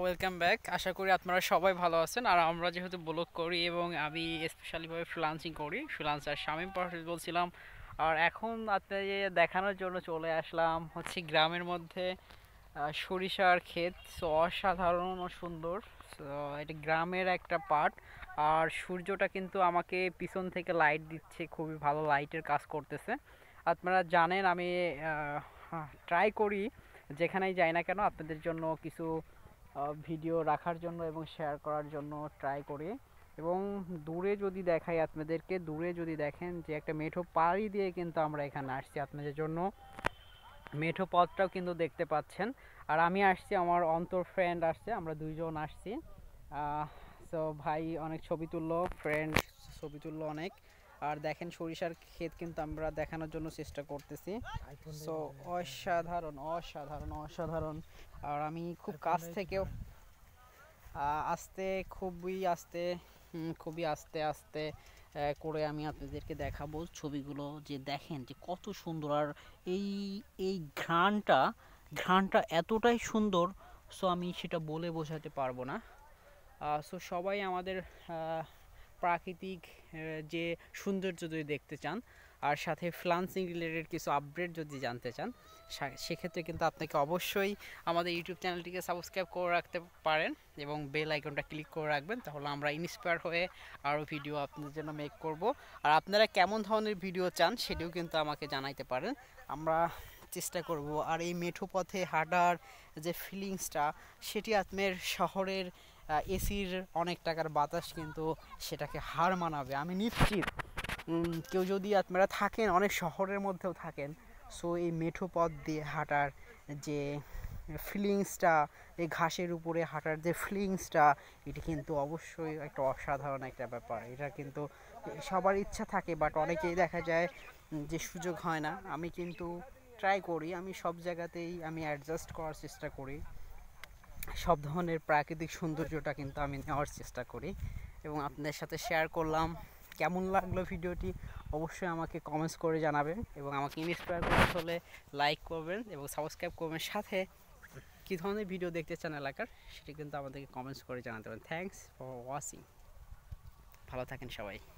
welcome back uh, আশা করি আপনারা সবাই ভালো আছেন আর আমরা যেহেতু ব্লগ করি এবং আমি স্পেশালিভাবে ফ্রিলান্সিং করি ফ্রিলান্সার স্বামী পারভেজ বলছিলাম আর এখন আপনাদের দেখানোর জন্য চলে আসলাম হচ্ছে গ্রামের মধ্যে সরিষার ক্ষেত সো অসাধারণ সুন্দর এটা গ্রামের একটা পার্ট আর সূর্যটা কিন্তু আমাকে পিছন থেকে লাইট দিচ্ছে খুবই ভালো লাইটের কাজ করতেছে আপনারা জানেন আমি ট্রাই হ্যাঁ, করি যেখানেই যাই না কেন আপনাদের জন্য কিছু ভিডিও রাখার জন্য এবং শেয়ার করার জন্য ট্রাই করি এবং দূরে যদি দেখাই আপনাদেরকে দূরে যদি দেখেন যে একটা মেঠো পাড়ি দিয়ে কিন্তু আমরা এখানে আসছি আপনাদের জন্য মেঠো পথটাও কিন্তু দেখতে পাচ্ছেন আর আমি আসছি আমার অন্তর ফ্রেন্ড আসছে আমরা দুইজন আসছি তো ভাই অনেক ছবি তুললো ফ্রেন্ড ছবি তুললো অনেক আর দেখেন সরিষার ক্ষেত কিন্তু আমরা দেখানোর জন্য চেষ্টা করতেছি সো অসাধারণ অসাধারণ অসাধারণ আর আমি খুব কাছ থেকেও আস্তে খুবই আস্তে খুবই আস্তে আস্তে করে আমি আপনাদেরকে দেখাবো ছবিগুলো যে দেখেন যে কত সুন্দর আর এই এই ঘ্রাণটা ঘ্রাণটা এতটাই সুন্দর সো আমি সেটা বলে বোঝাতে পারবো না সো সবাই আমাদের প্রাকৃতিক যে সৌন্দর্য যদি দেখতে চান আর সাথে ফ্লান্সিং রিলেটেড কিছু আপডেট যদি জানতে চান সেক্ষেত্রে কিন্তু আপনাকে অবশ্যই আমাদের ইউটিউব চ্যানেলটিকে সাবস্ক্রাইব করে রাখতে পারেন এবং বেল আইকনটা ক্লিক করে রাখবেন তাহলে আমরা ইন্সপায়ার হয়ে আরও ভিডিও আপনাদের জন্য মেক করব আর আপনারা কেমন ধরনের ভিডিও চান সেটিও কিন্তু আমাকে জানাইতে পারেন আমরা চেষ্টা করব আর এই মেঠো পথে হাঁটার যে ফিলিংসটা সেটি আপনার শহরের এসির অনেক টাকার বাতাস কিন্তু সেটাকে হার মানাবে আমি নিশ্চিত কেউ যদি আপনারা থাকেন অনেক শহরের মধ্যেও থাকেন সো এই মেঠো পথ দিয়ে হাঁটার যে ফিলিংসটা এই ঘাসের উপরে হাঁটার যে ফিলিংসটা এটি কিন্তু অবশ্যই একটা অসাধারণ একটা ব্যাপার এটা কিন্তু সবার ইচ্ছা থাকে বাট অনেকেই দেখা যায় যে সুযোগ হয় না আমি কিন্তু ট্রাই করি আমি সব জায়গাতেই আমি অ্যাডজাস্ট করার চেষ্টা করি সব ধরনের প্রাকৃতিক সৌন্দর্যটা কিন্তু আমি নেওয়ার চেষ্টা করি এবং আপনাদের সাথে শেয়ার করলাম কেমন লাগলো ভিডিওটি অবশ্যই আমাকে কমেন্টস করে জানাবেন এবং আমাকে ইন্সপায়ার করতে হলে লাইক করবেন এবং সাবস্ক্রাইব করবেন সাথে কী ধরনের ভিডিও দেখতে চান এলাকার সেটি কিন্তু আমাদেরকে কমেন্টস করে জানাতে পারেন থ্যাংকস ফর ওয়াচিং ভালো থাকেন সবাই